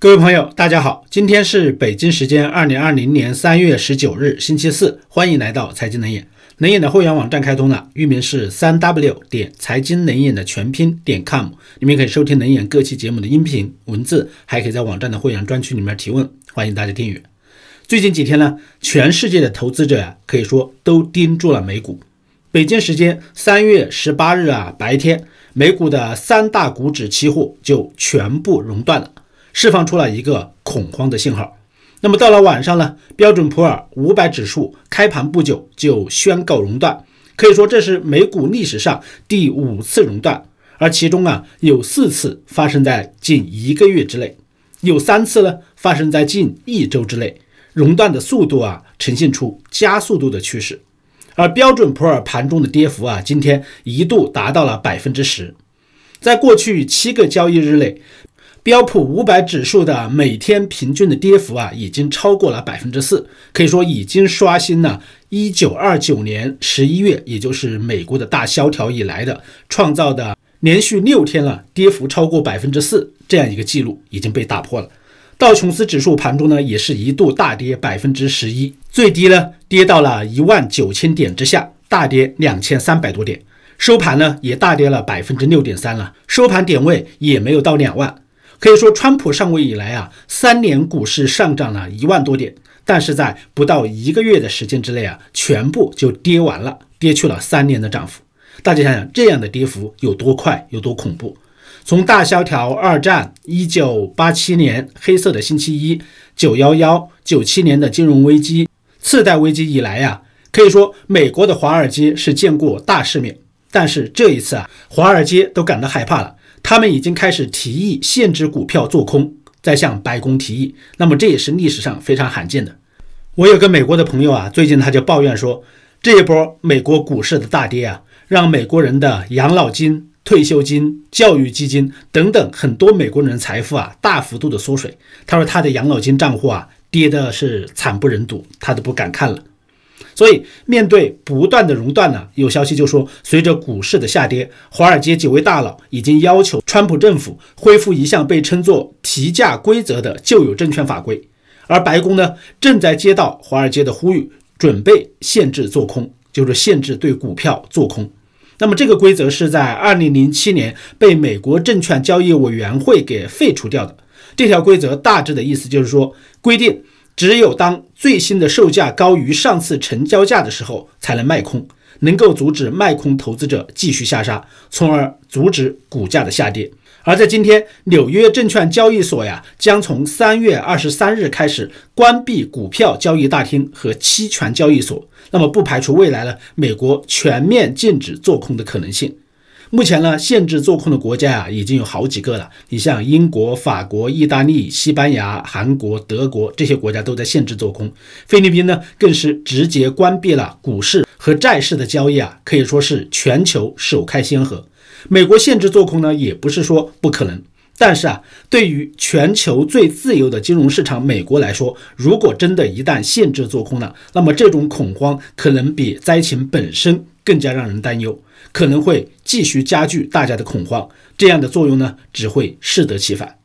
各位朋友，大家好，今天是北京时间二零二零年三月十九日，星期四，欢迎来到财经冷眼。冷眼的会员网站开通了，域名是三 w 点财经冷眼的全拼点 com，里面可以收听冷眼各期节目的音频、文字，还可以在网站的会员专区里面提问，欢迎大家订阅。最近几天呢，全世界的投资者呀，可以说都盯住了美股。北京时间三月十八日啊，白天美股的三大股指期货就全部熔断了。释放出了一个恐慌的信号。那么到了晚上呢？标准普尔五百指数开盘不久就宣告熔断，可以说这是美股历史上第五次熔断，而其中啊有四次发生在近一个月之内，有三次呢发生在近一周之内，熔断的速度啊呈现出加速度的趋势。而标准普尔盘中的跌幅啊，今天一度达到了百分之十，在过去七个交易日内。标普五百指数的每天平均的跌幅啊，已经超过了百分之四，可以说已经刷新了1929年11月，也就是美国的大萧条以来的创造的连续六天了，跌幅超过百分之四这样一个记录已经被打破了。道琼斯指数盘中呢，也是一度大跌百分之十一，最低呢跌到了一万九千点之下，大跌两千三百多点，收盘呢也大跌了百分之六点三了，收盘点位也没有到两万。可以说，川普上位以来啊，三年股市上涨了一万多点，但是在不到一个月的时间之内啊，全部就跌完了，跌去了三年的涨幅。大家想想，这样的跌幅有多快，有多恐怖？从大萧条、二战、一九八七年黑色的星期一、九幺幺、九七年的金融危机、次贷危机以来呀，可以说美国的华尔街是见过大世面，但是这一次啊，华尔街都感到害怕了。他们已经开始提议限制股票做空，在向白宫提议。那么这也是历史上非常罕见的。我有个美国的朋友啊，最近他就抱怨说，这一波美国股市的大跌啊，让美国人的养老金、退休金、教育基金等等很多美国人财富啊，大幅度的缩水。他说他的养老金账户啊，跌的是惨不忍睹，他都不敢看了。所以，面对不断的熔断呢，有消息就说，随着股市的下跌，华尔街几位大佬已经要求川普政府恢复一项被称作“提价规则”的旧有证券法规。而白宫呢，正在接到华尔街的呼吁，准备限制做空，就是限制对股票做空。那么，这个规则是在2007年被美国证券交易委员会给废除掉的。这条规则大致的意思就是说，规定。只有当最新的售价高于上次成交价的时候，才能卖空，能够阻止卖空投资者继续下杀，从而阻止股价的下跌。而在今天，纽约证券交易所呀将从三月二十三日开始关闭股票交易大厅和期权交易所。那么，不排除未来呢美国全面禁止做空的可能性。目前呢，限制做空的国家啊，已经有好几个了。你像英国、法国、意大利、西班牙、韩国、德国这些国家都在限制做空。菲律宾呢，更是直接关闭了股市和债市的交易啊，可以说是全球首开先河。美国限制做空呢，也不是说不可能，但是啊，对于全球最自由的金融市场美国来说，如果真的一旦限制做空了，那么这种恐慌可能比灾情本身。更加让人担忧，可能会继续加剧大家的恐慌，这样的作用呢，只会适得其反。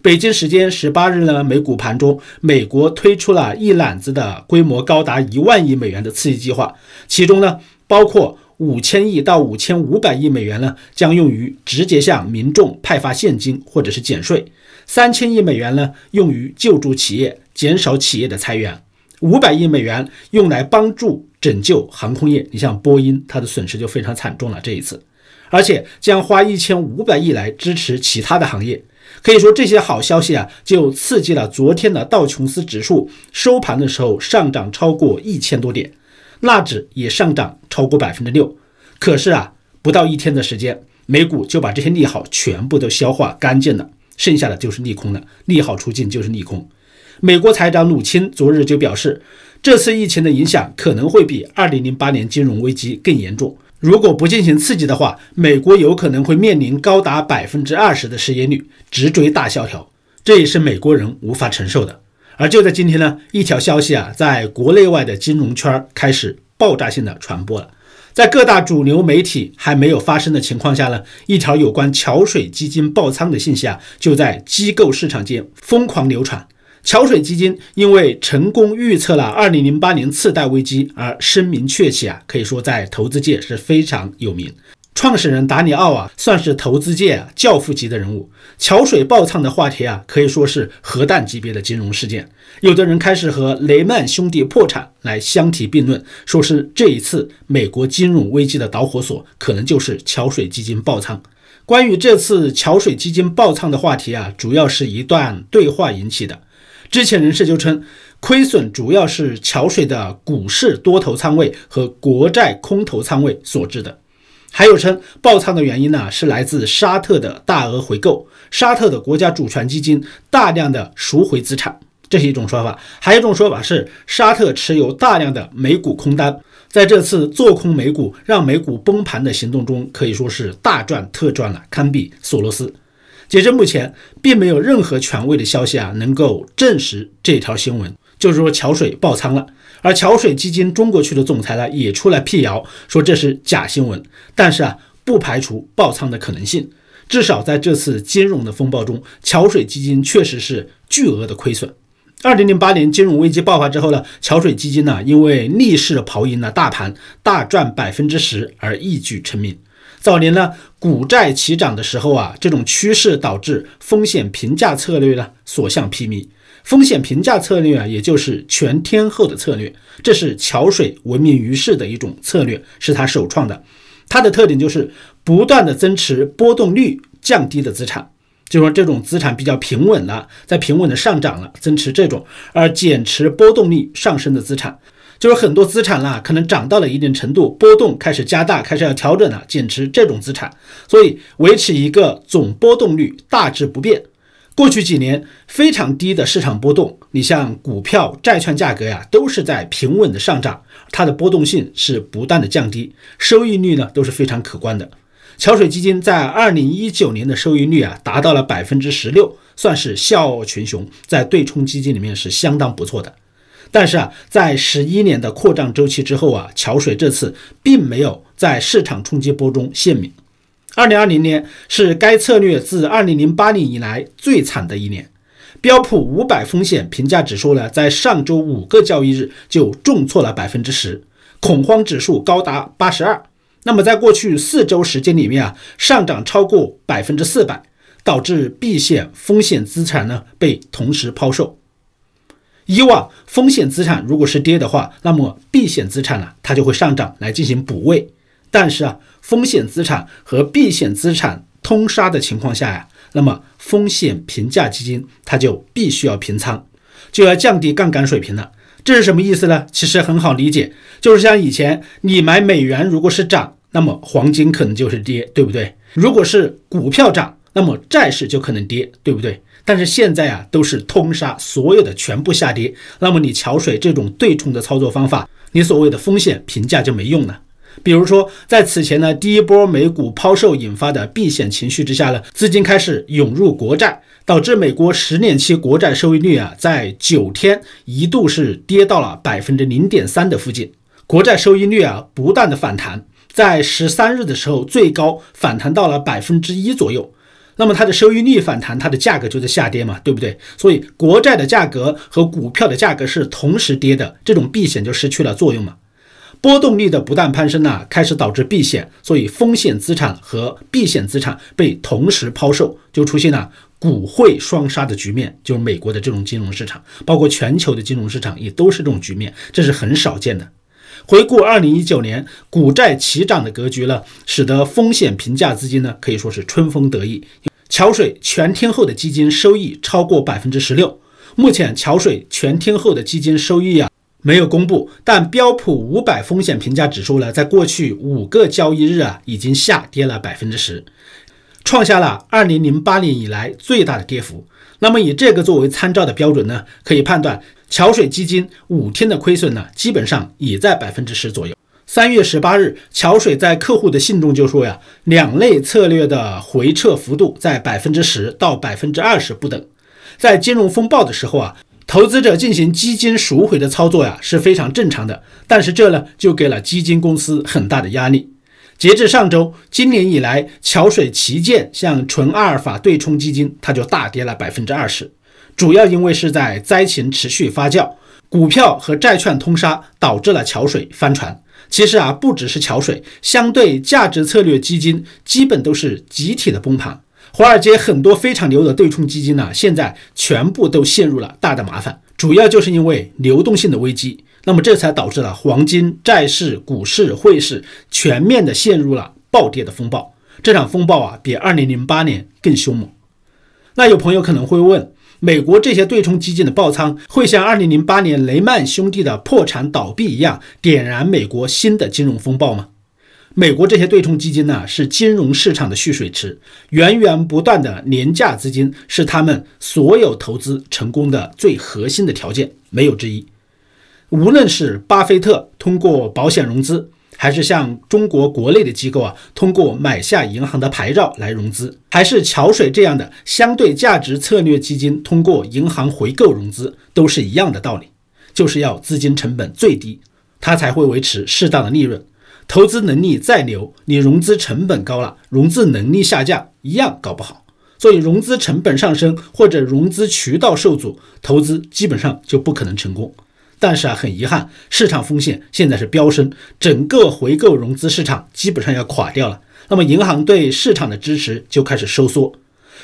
北京时间十八日呢，美股盘中，美国推出了一揽子的规模高达一万亿美元的刺激计划，其中呢，包括五千亿到五千五百亿美元呢，将用于直接向民众派发现金或者是减税，三千亿美元呢，用于救助企业，减少企业的裁员，五百亿美元用来帮助。拯救航空业，你像波音，它的损失就非常惨重了这一次，而且将花一千五百亿来支持其他的行业，可以说这些好消息啊，就刺激了昨天的道琼斯指数收盘的时候上涨超过一千多点，纳指也上涨超过百分之六。可是啊，不到一天的时间，美股就把这些利好全部都消化干净了，剩下的就是利空了，利好出尽就是利空。美国财长鲁钦昨日就表示。这次疫情的影响可能会比二零零八年金融危机更严重。如果不进行刺激的话，美国有可能会面临高达百分之二十的失业率，直追大萧条，这也是美国人无法承受的。而就在今天呢，一条消息啊，在国内外的金融圈开始爆炸性的传播了。在各大主流媒体还没有发生的情况下呢，一条有关桥水基金爆仓的信息啊，就在机构市场间疯狂流传。桥水基金因为成功预测了二零零八年次贷危机而声名鹊起啊，可以说在投资界是非常有名。创始人达里奥啊，算是投资界教父级的人物。桥水爆仓的话题啊，可以说是核弹级别的金融事件。有的人开始和雷曼兄弟破产来相提并论，说是这一次美国金融危机的导火索可能就是桥水基金爆仓。关于这次桥水基金爆仓的话题啊，主要是一段对话引起的。知情人士就称，亏损主要是桥水的股市多头仓位和国债空头仓位所致的。还有称爆仓的原因呢，是来自沙特的大额回购，沙特的国家主权基金大量的赎回资产，这是一种说法。还有一种说法是，沙特持有大量的美股空单，在这次做空美股让美股崩盘的行动中，可以说是大赚特赚了，堪比索罗斯。截至目前，并没有任何权威的消息啊能够证实这条新闻。就是说，桥水爆仓了，而桥水基金中国区的总裁呢也出来辟谣，说这是假新闻。但是啊，不排除爆仓的可能性。至少在这次金融的风暴中，桥水基金确实是巨额的亏损。二零零八年金融危机爆发之后呢，桥水基金呢因为逆势跑赢了大盘，大赚百分之十而一举成名。早年呢，股债齐涨的时候啊，这种趋势导致风险评价策略呢所向披靡。风险评价策略啊，也就是全天候的策略，这是桥水闻名于世的一种策略，是他首创的。它的特点就是不断的增持波动率降低的资产，就说这种资产比较平稳了，在平稳的上涨了，增持这种，而减持波动率上升的资产。就是很多资产啦，可能涨到了一定程度，波动开始加大，开始要调整了，减持这种资产，所以维持一个总波动率大致不变。过去几年非常低的市场波动，你像股票、债券价格呀，都是在平稳的上涨，它的波动性是不断的降低，收益率呢都是非常可观的。桥水基金在二零一九年的收益率啊达到了百分之十六，算是笑傲群雄，在对冲基金里面是相当不错的。但是啊，在十一年的扩张周期之后啊，桥水这次并没有在市场冲击波中幸免。二零二零年是该策略自二零零八年以来最惨的一年。标普五百风险评价指数呢，在上周五个交易日就重挫了百分之十，恐慌指数高达八十二。那么，在过去四周时间里面啊，上涨超过百分之四百，导致避险风险资产呢被同时抛售。以往风险资产如果是跌的话，那么避险资产呢，它就会上涨来进行补位。但是啊，风险资产和避险资产通杀的情况下呀，那么风险评价基金它就必须要平仓，就要降低杠杆水平了。这是什么意思呢？其实很好理解，就是像以前你买美元如果是涨，那么黄金可能就是跌，对不对？如果是股票涨，那么债市就可能跌，对不对？但是现在啊，都是通杀，所有的全部下跌。那么你桥水这种对冲的操作方法，你所谓的风险评价就没用了。比如说，在此前呢，第一波美股抛售引发的避险情绪之下呢，资金开始涌入国债，导致美国十年期国债收益率啊，在九天一度是跌到了百分之零点三的附近。国债收益率啊，不断的反弹，在十三日的时候，最高反弹到了百分之一左右。那么它的收益率反弹，它的价格就在下跌嘛，对不对？所以国债的价格和股票的价格是同时跌的，这种避险就失去了作用嘛。波动率的不断攀升呢，开始导致避险，所以风险资产和避险资产被同时抛售，就出现了股汇双杀的局面。就是美国的这种金融市场，包括全球的金融市场也都是这种局面，这是很少见的。回顾二零一九年股债齐涨的格局呢，使得风险评价资金呢可以说是春风得意。桥水全天候的基金收益超过百分之十六。目前桥水全天候的基金收益啊没有公布，但标普五百风险评价指数呢，在过去五个交易日啊已经下跌了百分之十，创下了二零零八年以来最大的跌幅。那么以这个作为参照的标准呢，可以判断桥水基金五天的亏损呢，基本上也在百分之十左右。三月十八日，桥水在客户的信中就说呀，两类策略的回撤幅度在百分之十到百分之二十不等。在金融风暴的时候啊，投资者进行基金赎回的操作呀是非常正常的，但是这呢就给了基金公司很大的压力。截至上周，今年以来，桥水旗舰向纯阿尔法对冲基金它就大跌了百分之二十，主要因为是在灾情持续发酵，股票和债券通杀导致了桥水翻船。其实啊，不只是桥水，相对价值策略基金基本都是集体的崩盘。华尔街很多非常牛的对冲基金呢，现在全部都陷入了大的麻烦，主要就是因为流动性的危机。那么，这才导致了黄金、债市、股市、汇市全面的陷入了暴跌的风暴。这场风暴啊，比二零零八年更凶猛。那有朋友可能会问。美国这些对冲基金的爆仓，会像二零零八年雷曼兄弟的破产倒闭一样，点燃美国新的金融风暴吗？美国这些对冲基金呢，是金融市场的蓄水池，源源不断的廉价资金是他们所有投资成功的最核心的条件，没有之一。无论是巴菲特通过保险融资。还是像中国国内的机构啊，通过买下银行的牌照来融资，还是桥水这样的相对价值策略基金通过银行回购融资，都是一样的道理，就是要资金成本最低，它才会维持适当的利润。投资能力再牛，你融资成本高了，融资能力下降，一样搞不好。所以，融资成本上升或者融资渠道受阻，投资基本上就不可能成功。但是啊，很遗憾，市场风险现在是飙升，整个回购融资市场基本上要垮掉了。那么，银行对市场的支持就开始收缩，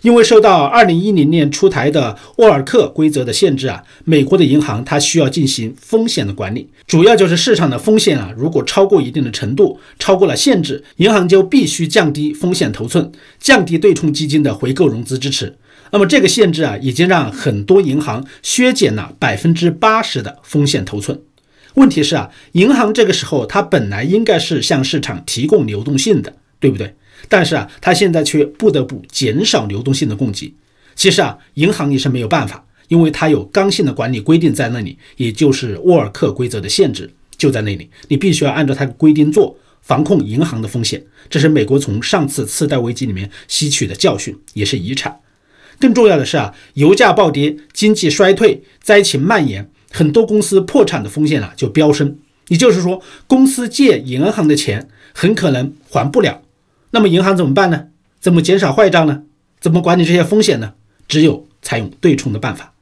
因为受到二零一零年出台的沃尔克规则的限制啊，美国的银行它需要进行风险的管理，主要就是市场的风险啊，如果超过一定的程度，超过了限制，银行就必须降低风险头寸，降低对冲基金的回购融资支持。那么这个限制啊，已经让很多银行削减了百分之八十的风险头寸。问题是啊，银行这个时候它本来应该是向市场提供流动性的，对不对？但是啊，它现在却不得不减少流动性的供给。其实啊，银行也是没有办法，因为它有刚性的管理规定在那里，也就是沃尔克规则的限制就在那里，你必须要按照它的规定做，防控银行的风险。这是美国从上次次贷危机里面吸取的教训，也是遗产。更重要的是啊，油价暴跌，经济衰退，灾情蔓延，很多公司破产的风险啊就飙升。也就是说，公司借银行的钱很可能还不了。那么银行怎么办呢？怎么减少坏账呢？怎么管理这些风险呢？只有采用对冲的办法，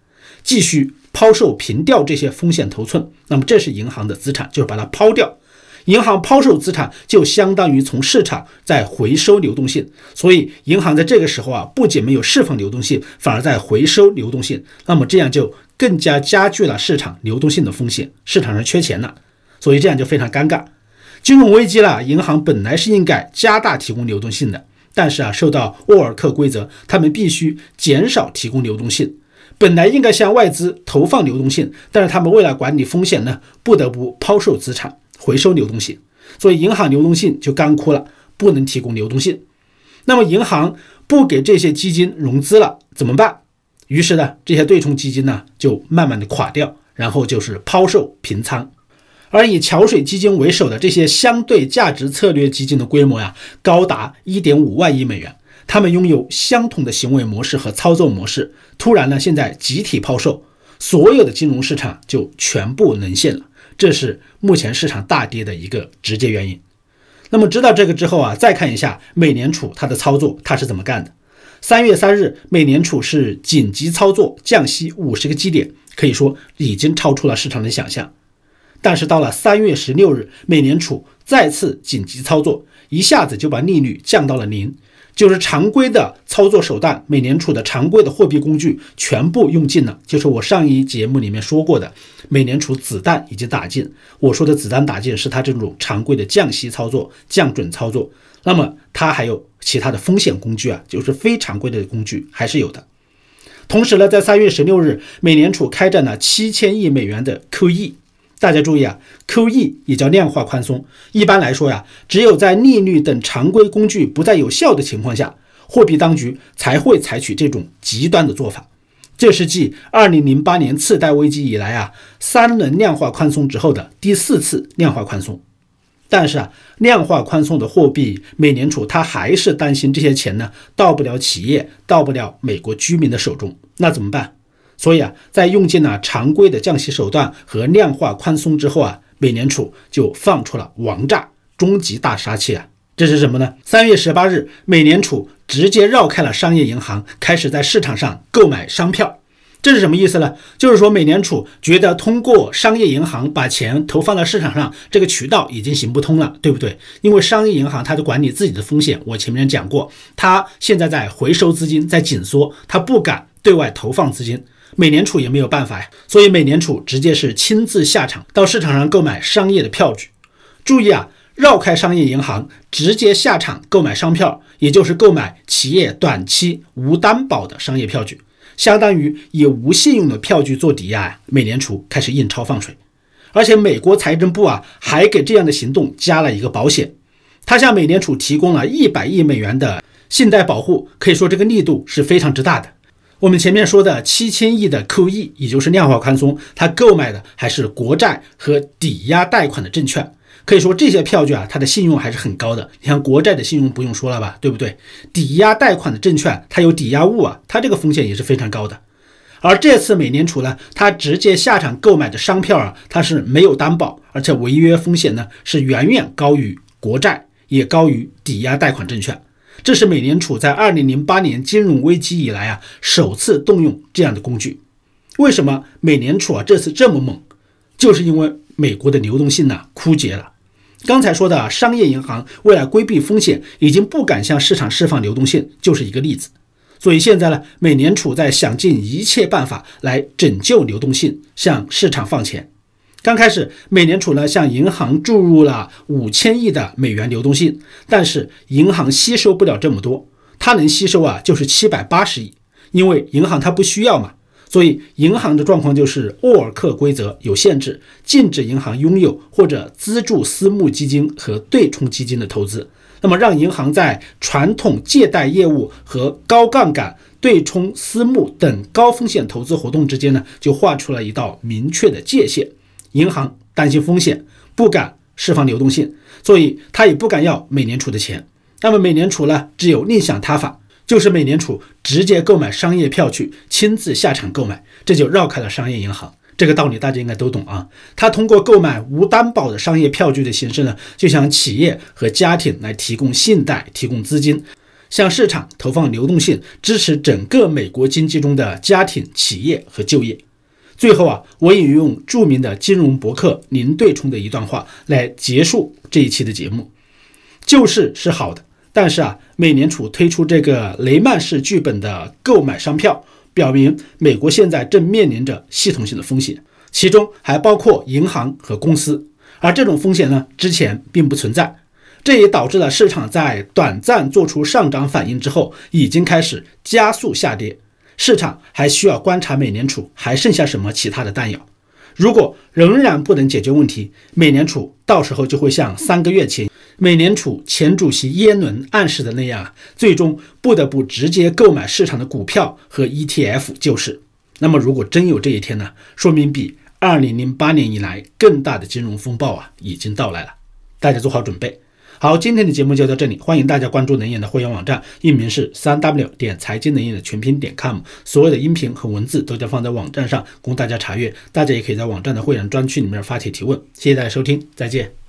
继续抛售平掉这些风险头寸。那么这是银行的资产，就是把它抛掉。银行抛售资产，就相当于从市场在回收流动性。所以，银行在这个时候啊，不仅没有释放流动性，反而在回收流动性。那么，这样就更加加剧了市场流动性的风险。市场上缺钱了，所以这样就非常尴尬。金融危机了，银行本来是应该加大提供流动性的，但是啊，受到沃尔克规则，他们必须减少提供流动性。本来应该向外资投放流动性，但是他们为了管理风险呢，不得不抛售资产。回收流动性，所以银行流动性就干枯了，不能提供流动性。那么银行不给这些基金融资了，怎么办？于是呢，这些对冲基金呢就慢慢的垮掉，然后就是抛售平仓。而以桥水基金为首的这些相对价值策略基金的规模呀，高达一点五万亿美元，他们拥有相同的行为模式和操作模式。突然呢，现在集体抛售，所有的金融市场就全部沦陷了。这是目前市场大跌的一个直接原因。那么知道这个之后啊，再看一下美联储它的操作，它是怎么干的？三月三日，美联储是紧急操作降息五十个基点，可以说已经超出了市场的想象。但是到了三月十六日，美联储再次紧急操作，一下子就把利率降到了零。就是常规的操作手段，美联储的常规的货币工具全部用尽了。就是我上一节目里面说过的，美联储子弹已经打尽。我说的子弹打尽，是它这种常规的降息操作、降准操作。那么它还有其他的风险工具啊，就是非常规的工具还是有的。同时呢，在三月十六日，美联储开展了七千亿美元的 QE。大家注意啊，QE 也叫量化宽松。一般来说呀，只有在利率等常规工具不再有效的情况下，货币当局才会采取这种极端的做法。这是继2008年次贷危机以来啊，三轮量化宽松之后的第四次量化宽松。但是啊，量化宽松的货币，美联储它还是担心这些钱呢，到不了企业，到不了美国居民的手中，那怎么办？所以啊，在用尽了常规的降息手段和量化宽松之后啊，美联储就放出了王炸，终极大杀器啊！这是什么呢？三月十八日，美联储直接绕开了商业银行，开始在市场上购买商票。这是什么意思呢？就是说，美联储觉得通过商业银行把钱投放到市场上这个渠道已经行不通了，对不对？因为商业银行它在管理自己的风险，我前面讲过，它现在在回收资金，在紧缩，它不敢对外投放资金。美联储也没有办法呀，所以美联储直接是亲自下场到市场上购买商业的票据。注意啊，绕开商业银行，直接下场购买商票，也就是购买企业短期无担保的商业票据，相当于以无信用的票据做抵押呀。美联储开始印钞放水，而且美国财政部啊还给这样的行动加了一个保险，他向美联储提供了一百亿美元的信贷保护，可以说这个力度是非常之大的。我们前面说的七千亿的 QE，也就是量化宽松，它购买的还是国债和抵押贷款的证券。可以说这些票据啊，它的信用还是很高的。你像国债的信用不用说了吧，对不对？抵押贷款的证券它有抵押物啊，它这个风险也是非常高的。而这次美联储呢，它直接下场购买的商票啊，它是没有担保，而且违约风险呢是远远高于国债，也高于抵押贷款证券。这是美联储在二零零八年金融危机以来啊，首次动用这样的工具。为什么美联储啊这次这么猛？就是因为美国的流动性呢枯竭了。刚才说的商业银行为了规避风险，已经不敢向市场释放流动性，就是一个例子。所以现在呢，美联储在想尽一切办法来拯救流动性，向市场放钱。刚开始，美联储呢向银行注入了五千亿的美元流动性，但是银行吸收不了这么多，它能吸收啊就是七百八十亿，因为银行它不需要嘛，所以银行的状况就是沃尔克规则有限制，禁止银行拥有或者资助私募基金和对冲基金的投资，那么让银行在传统借贷业务和高杠杆对冲私募等高风险投资活动之间呢，就画出了一道明确的界限。银行担心风险，不敢释放流动性，所以他也不敢要美联储的钱。那么美联储呢？只有另想他法，就是美联储直接购买商业票据，亲自下场购买，这就绕开了商业银行。这个道理大家应该都懂啊。他通过购买无担保的商业票据的形式呢，就向企业和家庭来提供信贷、提供资金，向市场投放流动性，支持整个美国经济中的家庭、企业和就业。最后啊，我引用著名的金融博客林对冲的一段话来结束这一期的节目：，救市是好的，但是啊，美联储推出这个雷曼式剧本的购买商票，表明美国现在正面临着系统性的风险，其中还包括银行和公司，而这种风险呢，之前并不存在，这也导致了市场在短暂做出上涨反应之后，已经开始加速下跌。市场还需要观察美联储还剩下什么其他的弹药。如果仍然不能解决问题，美联储到时候就会像三个月前美联储前主席耶伦暗示的那样，最终不得不直接购买市场的股票和 ETF。就是，那么如果真有这一天呢？说明比二零零八年以来更大的金融风暴啊已经到来了，大家做好准备。好，今天的节目就到这里，欢迎大家关注能眼的会员网站，域名是三 W 点财经能眼的全拼点 com，所有的音频和文字都将放在网站上供大家查阅，大家也可以在网站的会员专区里面发帖提问。谢谢大家收听，再见。